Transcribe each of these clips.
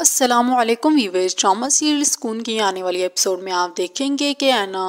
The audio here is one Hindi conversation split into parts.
Aslam viewers drama serial Sukoon की आने वाली एपिसोड में आप देखेंगे कि ऐना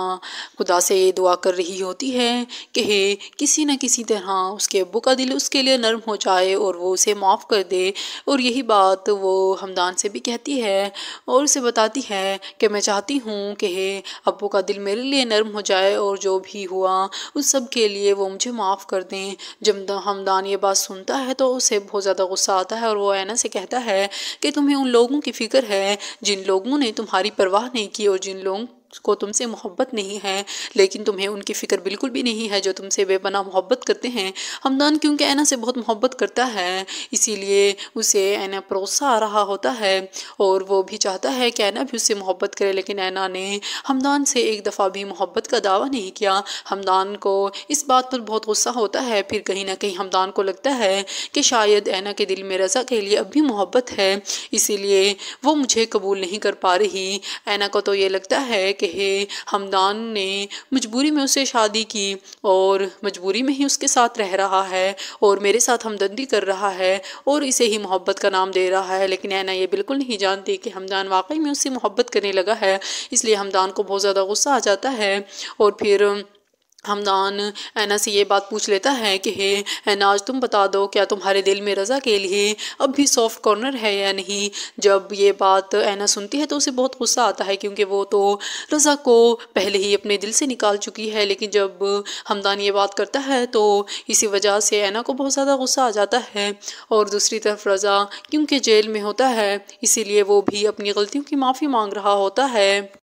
खुदा से ये दुआ कर रही होती है कि हे किसी न किसी तरह उसके अबू का दिल उसके लिए नरम हो जाए और वो उसे माफ़ कर दे और यही बात वो हमदान से भी कहती है और उसे बताती है कि मैं चाहती हूँ कि हे अबू का दिल मेरे लिए नरम हो जाए और जो भी हुआ उस सब के लिए वो मुझे माफ़ कर दें जब हमदान ये बात सुनता है तो उसे बहुत ज़्यादा गुस्सा आता है और वो ऐना से कहता है कि तुम्हें उन लोगों की फिक्र है जिन लोगों ने तुम्हारी परवाह नहीं की और जिन लोगों को तुमसे मोहब्बत नहीं है लेकिन तुम्हें उनकी फ़िक्र बिल्कुल भी नहीं है जो तुमसे बेपना मोहब्बत करते हैं हमदान क्योंकि ऐना से बहुत मोहब्बत करता है इसीलिए उसे ऐना परोसा आ रहा होता है और वो भी चाहता है कि ऐना भी उससे मोहब्बत करे लेकिन ऐना ने हमदान से एक दफ़ा भी मोहब्बत का दावा नहीं किया हमदान को इस बात पर बहुत गुस्सा होता है फिर कहीं ना कहीं हमदान को लगता है कि शायद ऐना के दिल में रज़ा के लिए अब भी मोहब्बत है इसीलिए वो मुझे कबूल नहीं कर पा रही ऐना को तो ये लगता है कि कहे हमदान ने मजबूरी में उससे शादी की और मजबूरी में ही उसके साथ रह रहा है और मेरे साथ हमदर्दी कर रहा है और इसे ही मोहब्बत का नाम दे रहा है लेकिन ऐना ये बिल्कुल नहीं जानती कि हमदान वाकई में उससे मोहब्बत करने लगा है इसलिए हमदान को बहुत ज़्यादा गुस्सा आ जाता है और फिर हमदान ऐना से ये बात पूछ लेता है कि हे ऐना आज तुम बता दो क्या तुम्हारे दिल में रज़ा के लिए अब भी सॉफ्ट कॉर्नर है या नहीं जब ये बात ऐना सुनती है तो उसे बहुत गुस्सा आता है क्योंकि वो तो रज़ा को पहले ही अपने दिल से निकाल चुकी है लेकिन जब हमदान ये बात करता है तो इसी वजह से ऐना को बहुत ज़्यादा गुस्सा आ जाता है और दूसरी तरफ रज़ा क्योंकि जेल में होता है इसीलिए वो भी अपनी गलतियों की माफ़ी मांग रहा होता है